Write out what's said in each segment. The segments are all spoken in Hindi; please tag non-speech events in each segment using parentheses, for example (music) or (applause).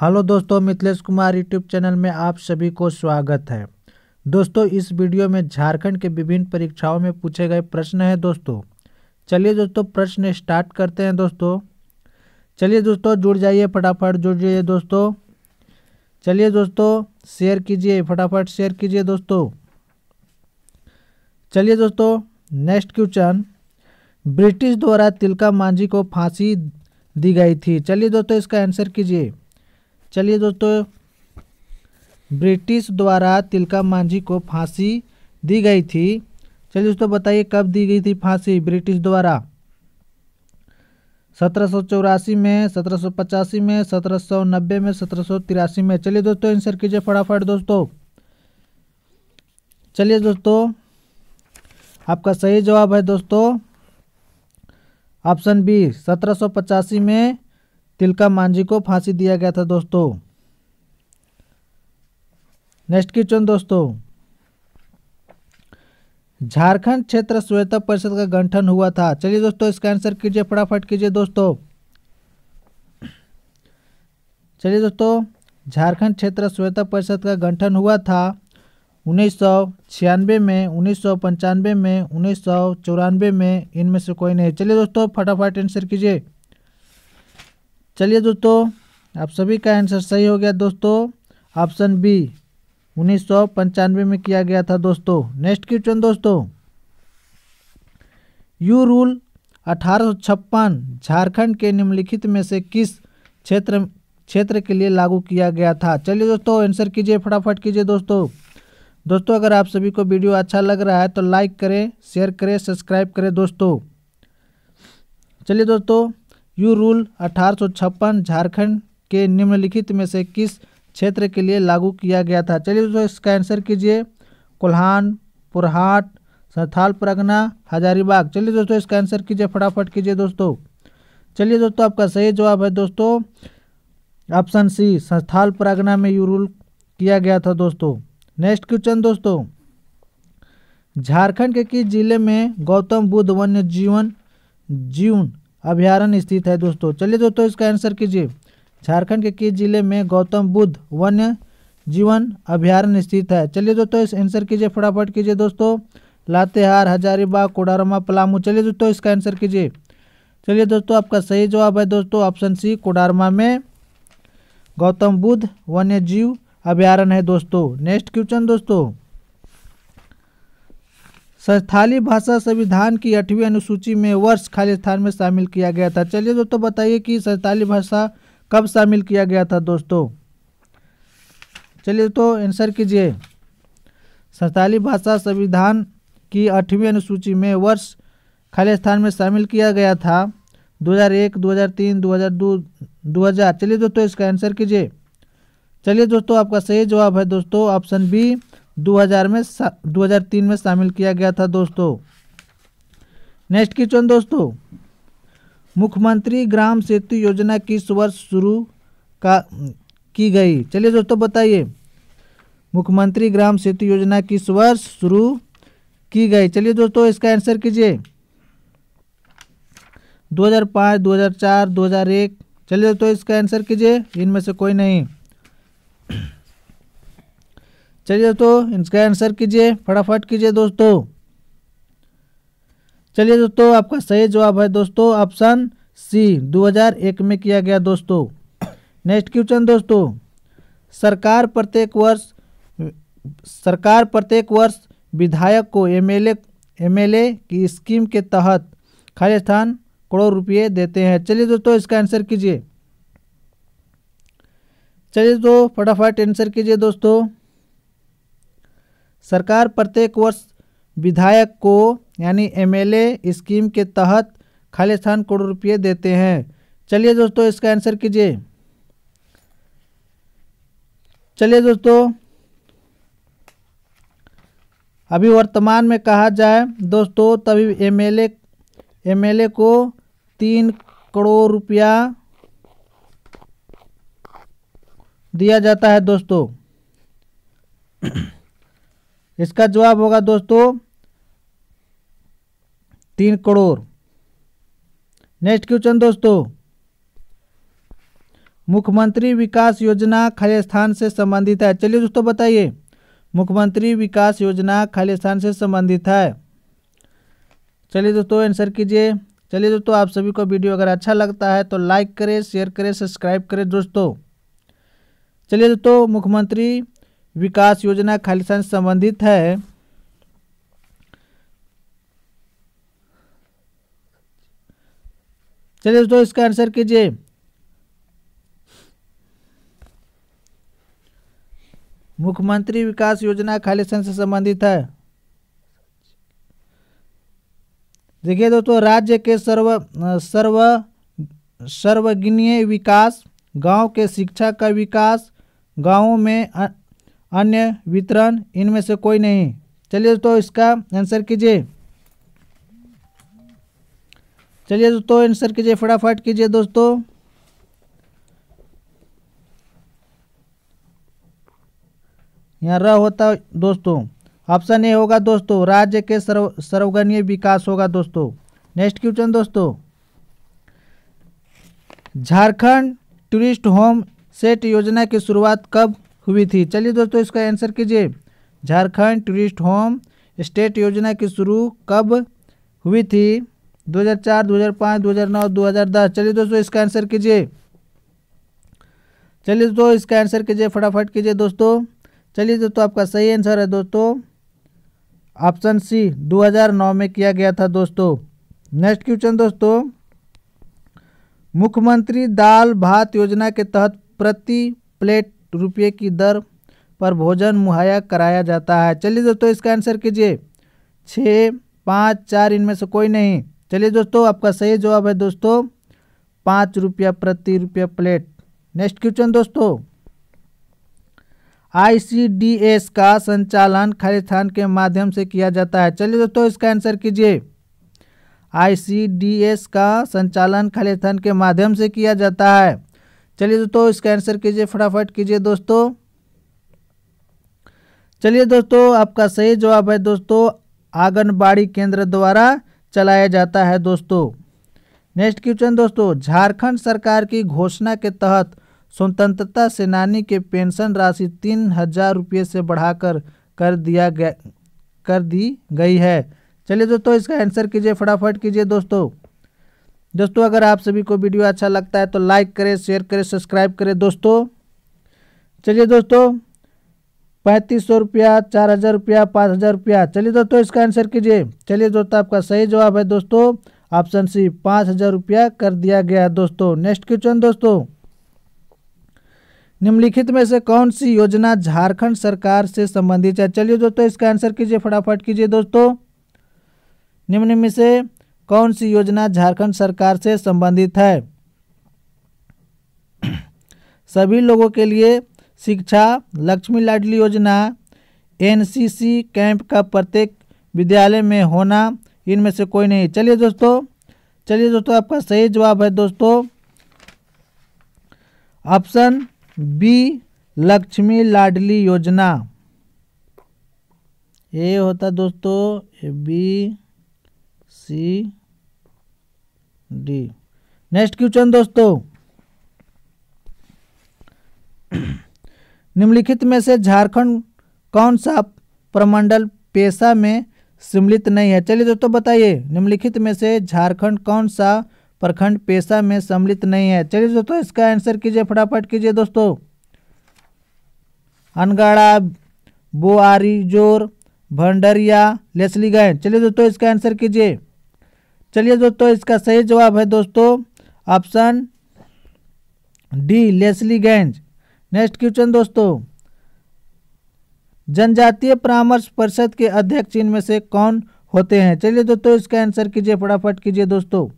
हेलो दोस्तों मिथिलेश कुमार यूट्यूब चैनल में आप सभी को स्वागत है दोस्तों इस वीडियो में झारखंड के विभिन्न परीक्षाओं में पूछे गए प्रश्न हैं दोस्तों चलिए दोस्तों प्रश्न स्टार्ट करते हैं दोस्तों चलिए दोस्तों जुड़ जाइए फटाफट जुड़ जाइए दोस्तों चलिए दोस्तों शेयर कीजिए फटाफट शेयर कीजिए दोस्तों चलिए दोस्तों नेक्स्ट क्वेश्चन ब्रिटिश द्वारा तिलका मांझी को फांसी दी गई थी चलिए दोस्तों इसका आंसर कीजिए चलिए दोस्तों ब्रिटिश द्वारा तिलका मांझी को फांसी दी गई थी चलिए दोस्तों बताइए कब दी गई थी फांसी ब्रिटिश द्वारा सत्रह में सत्रह में सत्रह में सत्रह में चलिए दोस्तों आंसर कीजिए फटाफट दोस्तों चलिए दोस्तों आपका सही जवाब है दोस्तों ऑप्शन बी सत्रह में तिलका मांझी को फांसी दिया गया था दोस्तों नेक्स्ट क्वेश्चन दोस्तों झारखंड क्षेत्र स्वेता परिषद का गठन हुआ था चलिए दोस्तों इसका आंसर कीजिए फटाफट कीजिए दोस्तों चलिए दोस्तों झारखंड क्षेत्र स्वेता परिषद का गठन हुआ था उन्नीस में उन्नीस में उन्नीस में इनमें से कोई नहीं चलिए दोस्तों फटाफट आंसर कीजिए चलिए दोस्तों आप सभी का आंसर सही हो गया दोस्तों ऑप्शन बी उन्नीस सौ पंचानवे में किया गया था दोस्तों नेक्स्ट क्वेश्चन दोस्तों यू रूल अठारह झारखंड के निम्नलिखित में से किस क्षेत्र क्षेत्र के लिए लागू किया गया था चलिए दोस्तों आंसर कीजिए फटाफट कीजिए दोस्तों दोस्तों अगर आप सभी को वीडियो अच्छा लग रहा है तो लाइक करें शेयर करें सब्सक्राइब करें दोस्तों चलिए दोस्तों यू रूल अठारह झारखंड के निम्नलिखित में से किस क्षेत्र के लिए लागू किया गया था चलिए दोस्तों इसका आंसर कीजिए कोल्हान पुरहाट संथाल परगना हजारीबाग चलिए दोस्तों इसका आंसर कीजिए फटाफट कीजिए दोस्तों चलिए दोस्तों आपका सही जवाब है दोस्तों ऑप्शन सी संस्थाल परगना में यू रूल किया गया था दोस्तों नेक्स्ट क्वेश्चन दोस्तों झारखंड के किस जिले में गौतम बुद्ध वन्य जीवन जीवन अभ्यारण्य स्थित है दोस्तों चलिए दोस्तों इसका आंसर कीजिए झारखंड के किस जिले में गौतम बुद्ध वन्य जीवन अभ्यारण्य स्थित है चलिए दोस्तों इस आंसर कीजिए फटाफट कीजिए दोस्तों लातेहार हजारीबाग कोडारमा पलामू चलिए दोस्तों इसका आंसर कीजिए चलिए दोस्तों आपका सही जवाब है दोस्तों ऑप्शन सी कोडारमा में गौतम बुद्ध वन्य जीव अभ्यारण्य है दोस्तों नेक्स्ट क्वेश्चन दोस्तों संस्थाली भाषा संविधान की आठवीं अनुसूची में वर्ष खाली स्थान में शामिल किया गया था चलिए दोस्तों बताइए कि संस्थाली भाषा कब शामिल किया गया था दोस्तों चलिए दोस्तों आंसर कीजिए संस्थाली भाषा संविधान की आठवीं अनुसूची में वर्ष खाली स्थान में शामिल किया गया था 2001, 2003, 2002, 2000 चलिए दोस्तों इसका आंसर कीजिए चलिए दोस्तों आपका सही जवाब है दोस्तों ऑप्शन बी 2000 में 2003 में शामिल किया गया था दोस्तों नेक्स्ट क्वेश्चन दोस्तों मुख्यमंत्री ग्राम सेतु योजना किस वर्ष शुरू का की गई चलिए दोस्तों बताइए मुख्यमंत्री ग्राम सेतु योजना किस वर्ष शुरू की गई चलिए दोस्तों इसका आंसर कीजिए 2005, 2004, 2001 चलिए दोस्तों इसका आंसर कीजिए इनमें से कोई नहीं चलिए दोस्तों इसका आंसर कीजिए फटाफट कीजिए दोस्तों चलिए दोस्तों आपका सही जवाब है दोस्तों ऑप्शन सी 2001 में किया गया दोस्तों नेक्स्ट क्वेश्चन दोस्तों सरकार प्रत्येक वर्ष सरकार प्रत्येक वर्ष विधायक को एमएलए एमएलए की स्कीम के तहत खाली स्थान करोड़ रुपये देते हैं चलिए दोस्तों इसका आंसर कीजिए चलिए दोस्तों फटाफट आंसर कीजिए दोस्तों सरकार प्रत्येक वर्ष विधायक को यानी एमएलए स्कीम के तहत खाली स्थान करोड़ रुपये देते हैं चलिए दोस्तों इसका आंसर कीजिए चलिए दोस्तों अभी वर्तमान में कहा जाए दोस्तों तभी एमएलए एमएलए को तीन करोड़ रुपया दिया जाता है दोस्तों इसका जवाब होगा दोस्तों तीन करोड़ नेक्स्ट क्वेश्चन दोस्तों मुख्यमंत्री विकास योजना खाली स्थान से संबंधित है चलिए दोस्तों बताइए मुख्यमंत्री विकास योजना खाली स्थान से संबंधित है चलिए दोस्तों आंसर कीजिए चलिए दोस्तों आप सभी को वीडियो अगर अच्छा लगता है तो लाइक करें शेयर करें सब्सक्राइब करें दोस्तों चलिए दोस्तों मुख्यमंत्री विकास योजना खालिस्तान से संबंधित है चलिए दोस्तों इसका आंसर कीजिए मुख्यमंत्री विकास योजना खालिस्तान से संबंधित है देखिए दोस्तों राज्य के सर्व सर्व सर्वगीय विकास गांव के शिक्षा का विकास गांवों में अन्य वितरण इनमें से कोई नहीं चलिए दोस्तों इसका आंसर कीजिए चलिए दोस्तों आंसर कीजिए फटाफट कीजिए दोस्तों यहाँ र होता दोस्तों ऑप्शन ए होगा दोस्तों राज्य के सर्व सर्वगणीय विकास होगा दोस्तों नेक्स्ट क्वेश्चन दोस्तों झारखंड टूरिस्ट होम सेट योजना की शुरुआत कब हुई थी चलिए दोस्तों इसका आंसर कीजिए झारखंड टूरिस्ट होम स्टेट योजना की शुरू कब हुई थी 2004, 2005, 2009, 2010 चलिए दोस्तों इसका आंसर कीजिए चलिए दोस्तों इसका आंसर कीजिए फटाफट कीजिए दोस्तों चलिए दोस्तों आपका सही आंसर है दोस्तों ऑप्शन सी 2009 में किया गया था दोस्तों नेक्स्ट क्वेश्चन दोस्तों मुख्यमंत्री दाल भात योजना के तहत प्रति प्लेट रुपये की दर पर भोजन मुहैया कराया जाता है चलिए दोस्तों इसका आंसर कीजिए छः पाँच चार इनमें से कोई नहीं चलिए दोस्तों आपका सही जवाब है दोस्तों पाँच रुपया प्रति रुपया प्लेट नेक्स्ट क्वेश्चन दोस्तों आईसीडीएस का संचालन खालिस्तान के माध्यम से किया जाता है चलिए दोस्तों इसका आंसर कीजिए आईसीडीएस का संचालन खालिस्तान के माध्यम से किया जाता है चलिए दोस्तों इसका आंसर कीजिए फटाफट कीजिए दोस्तों चलिए दोस्तों आपका सही जवाब है दोस्तों आंगनबाड़ी केंद्र द्वारा चलाया जाता है दोस्तों नेक्स्ट क्वेश्चन दोस्तों झारखंड सरकार की घोषणा के तहत स्वतंत्रता सेनानी के पेंशन राशि तीन हजार रुपये से बढ़ाकर कर दिया गया कर दी गई है चलिए दोस्तों इसका आंसर कीजिए फटाफट कीजिए दोस्तों दोस्तों अगर आप सभी को वीडियो अच्छा लगता है तो लाइक करें शेयर करें सब्सक्राइब करें दोस्तों चलिए दोस्तों पैंतीस सौ रुपया चार हज़ार रुपया पाँच हज़ार रुपया चलिए दोस्तों इसका आंसर कीजिए चलिए दोस्तों आपका सही जवाब है दोस्तों ऑप्शन सी पाँच हज़ार रुपया कर दिया गया दोस्तों नेक्स्ट क्वेश्चन दोस्तों निम्नलिखित में से कौन सी योजना झारखंड सरकार से संबंधित है चलिए दोस्तों इसका आंसर कीजिए फटाफट कीजिए दोस्तों निम्न में से कौन सी योजना झारखंड सरकार से संबंधित है (clears throat) सभी लोगों के लिए शिक्षा लक्ष्मी लाडली योजना एनसीसी कैंप का प्रत्येक विद्यालय में होना इनमें से कोई नहीं चलिए दोस्तों चलिए दोस्तों आपका सही जवाब है दोस्तों ऑप्शन बी लक्ष्मी लाडली योजना ए होता दोस्तों B C D next question दोस्तों (clears throat) निम्नलिखित में से झारखंड कौन सा प्रमंडल पेशा में सम्मिलित नहीं है चलिए दोस्तों बताइए निम्नलिखित में से झारखंड कौन सा प्रखंड पेशा में सम्मिलित नहीं है चलिए दोस्तों इसका आंसर कीजिए फटाफट कीजिए दोस्तों अनगाड़ा बोआरी जोर भंडरिया लेसलीगंज चलिए दोस्तों इसका आंसर कीजिए चलिए दोस्तों इसका सही जवाब है दोस्तों ऑप्शन डी लेस्ली गेंज नेक्स्ट क्वेश्चन दोस्तों जनजातीय परामर्श परिषद के अध्यक्ष इनमें से कौन होते हैं चलिए दोस्तों इसका आंसर कीजिए फटाफट कीजिए दोस्तों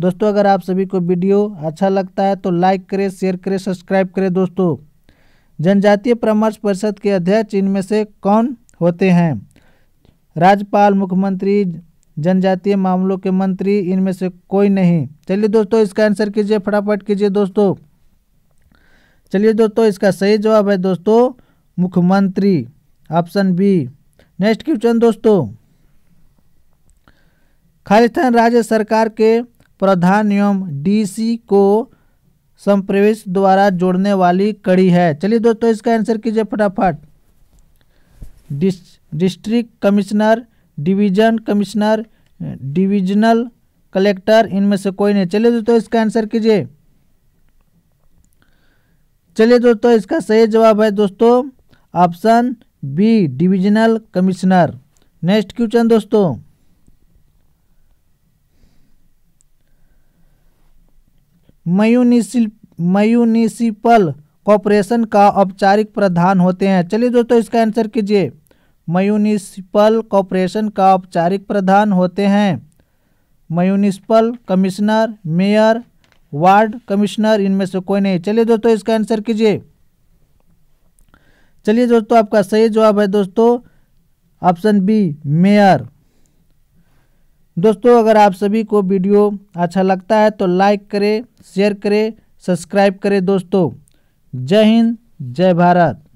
दोस्तों अगर आप सभी को वीडियो अच्छा लगता है तो लाइक करें शेयर करें सब्सक्राइब करें दोस्तों जनजातीय परामर्श परिषद के अध्यक्ष इनमें से कौन होते हैं राज्यपाल मुख्यमंत्री जनजातीय मामलों के मंत्री इनमें से कोई नहीं चलिए दोस्तों इसका आंसर कीजिए फटाफट कीजिए दोस्तों चलिए दोस्तों इसका सही जवाब है दोस्तों मुख्यमंत्री ऑप्शन बी नेक्स्ट क्वेश्चन दोस्तों खालिस्तान राज्य सरकार के प्रधान नियम डीसी को संप्रवेश द्वारा जोड़ने वाली कड़ी है चलिए दोस्तों इसका आंसर कीजिए फटाफट district commissioner division commissioner divisional collector इनमें से कोई नहीं चलिए दोस्तों इसका आंसर कीजिए चलिए दोस्तों इसका सही जवाब है दोस्तों option B divisional commissioner next question दोस्तों म्यूनिसिप म्यूनिसिपल कॉरपोरेशन का औपचारिक प्रधान होते हैं चलिए दोस्तों इसका आंसर कीजिए म्यूनिसिपल कॉरपोरेशन का औपचारिक प्रधान होते हैं municipal commissioner mayor ward commissioner इनमें से कोई नहीं चलिए दोस्तों इसका आंसर कीजिए चलिए दोस्तों आपका सही जवाब है दोस्तों ऑप्शन बी मेयर दोस्तों अगर आप सभी को वीडियो अच्छा लगता है तो लाइक करें शेयर करें सब्सक्राइब करें दोस्तों जय हिंद जय भारत